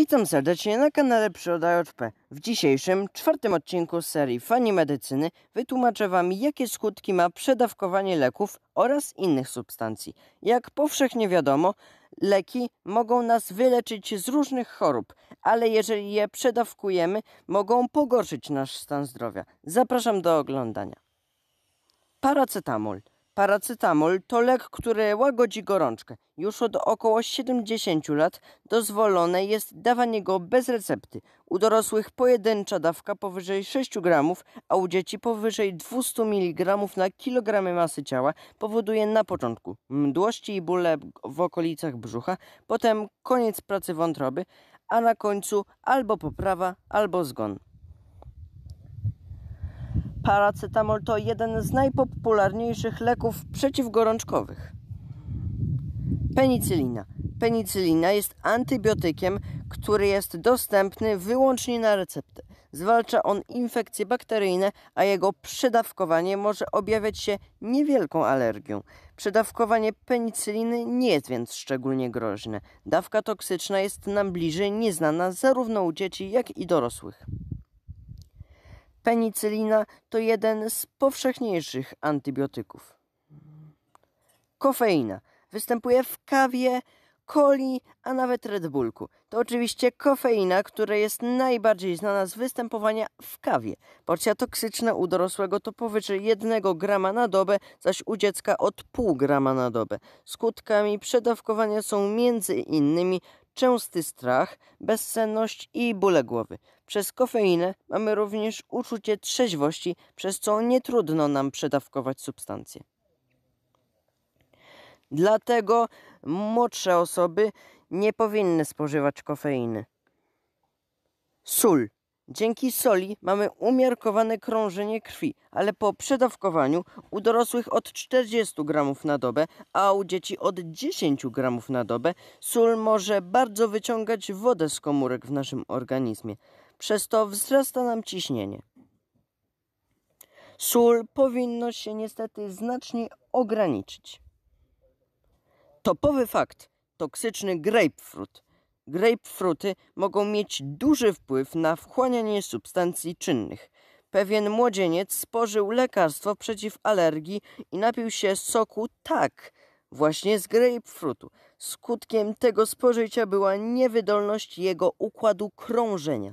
Witam serdecznie na kanale Przyroda W dzisiejszym, czwartym odcinku serii Fani Medycyny wytłumaczę Wam, jakie skutki ma przedawkowanie leków oraz innych substancji. Jak powszechnie wiadomo, leki mogą nas wyleczyć z różnych chorób, ale jeżeli je przedawkujemy, mogą pogorszyć nasz stan zdrowia. Zapraszam do oglądania. Paracetamol – Paracetamol to lek, który łagodzi gorączkę. Już od około 70 lat dozwolone jest dawanie go bez recepty. U dorosłych pojedyncza dawka powyżej 6 gramów, a u dzieci powyżej 200 mg na kilogramy masy ciała powoduje na początku mdłości i bóle w okolicach brzucha, potem koniec pracy wątroby, a na końcu albo poprawa, albo zgon. Paracetamol to jeden z najpopularniejszych leków przeciwgorączkowych. Penicylina. Penicylina jest antybiotykiem, który jest dostępny wyłącznie na receptę. Zwalcza on infekcje bakteryjne, a jego przedawkowanie może objawiać się niewielką alergią. Przedawkowanie penicyliny nie jest więc szczególnie groźne. Dawka toksyczna jest nam bliżej nieznana zarówno u dzieci, jak i dorosłych. Penicylina to jeden z powszechniejszych antybiotyków. Kofeina występuje w kawie, coli, a nawet Red Bullku. To oczywiście kofeina, która jest najbardziej znana z występowania w kawie. Porcja toksyczna u dorosłego to powyżej 1 grama na dobę, zaś u dziecka od pół grama na dobę. Skutkami przedawkowania są między innymi częsty strach, bezsenność i bóle głowy. Przez kofeinę mamy również uczucie trzeźwości, przez co nie trudno nam przedawkować substancje. Dlatego młodsze osoby nie powinny spożywać kofeiny. Sól. Dzięki soli mamy umiarkowane krążenie krwi, ale po przedawkowaniu u dorosłych od 40 g na dobę, a u dzieci od 10 g na dobę sól może bardzo wyciągać wodę z komórek w naszym organizmie. Przez to wzrasta nam ciśnienie. Sól powinno się niestety znacznie ograniczyć. Topowy fakt: toksyczny grapefruit Grapefruty mogą mieć duży wpływ na wchłanianie substancji czynnych. Pewien młodzieniec spożył lekarstwo przeciw alergii i napił się soku tak, właśnie z grapefrutu. Skutkiem tego spożycia była niewydolność jego układu krążenia.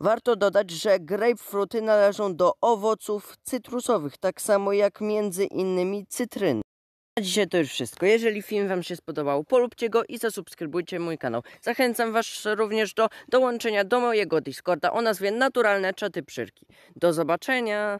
Warto dodać, że grapefruty należą do owoców cytrusowych, tak samo jak między innymi cytryny. Na dzisiaj to już wszystko. Jeżeli film Wam się spodobał, polubcie go i zasubskrybujcie mój kanał. Zachęcam Was również do dołączenia do mojego Discorda o nazwie Naturalne Czaty Przyrki. Do zobaczenia!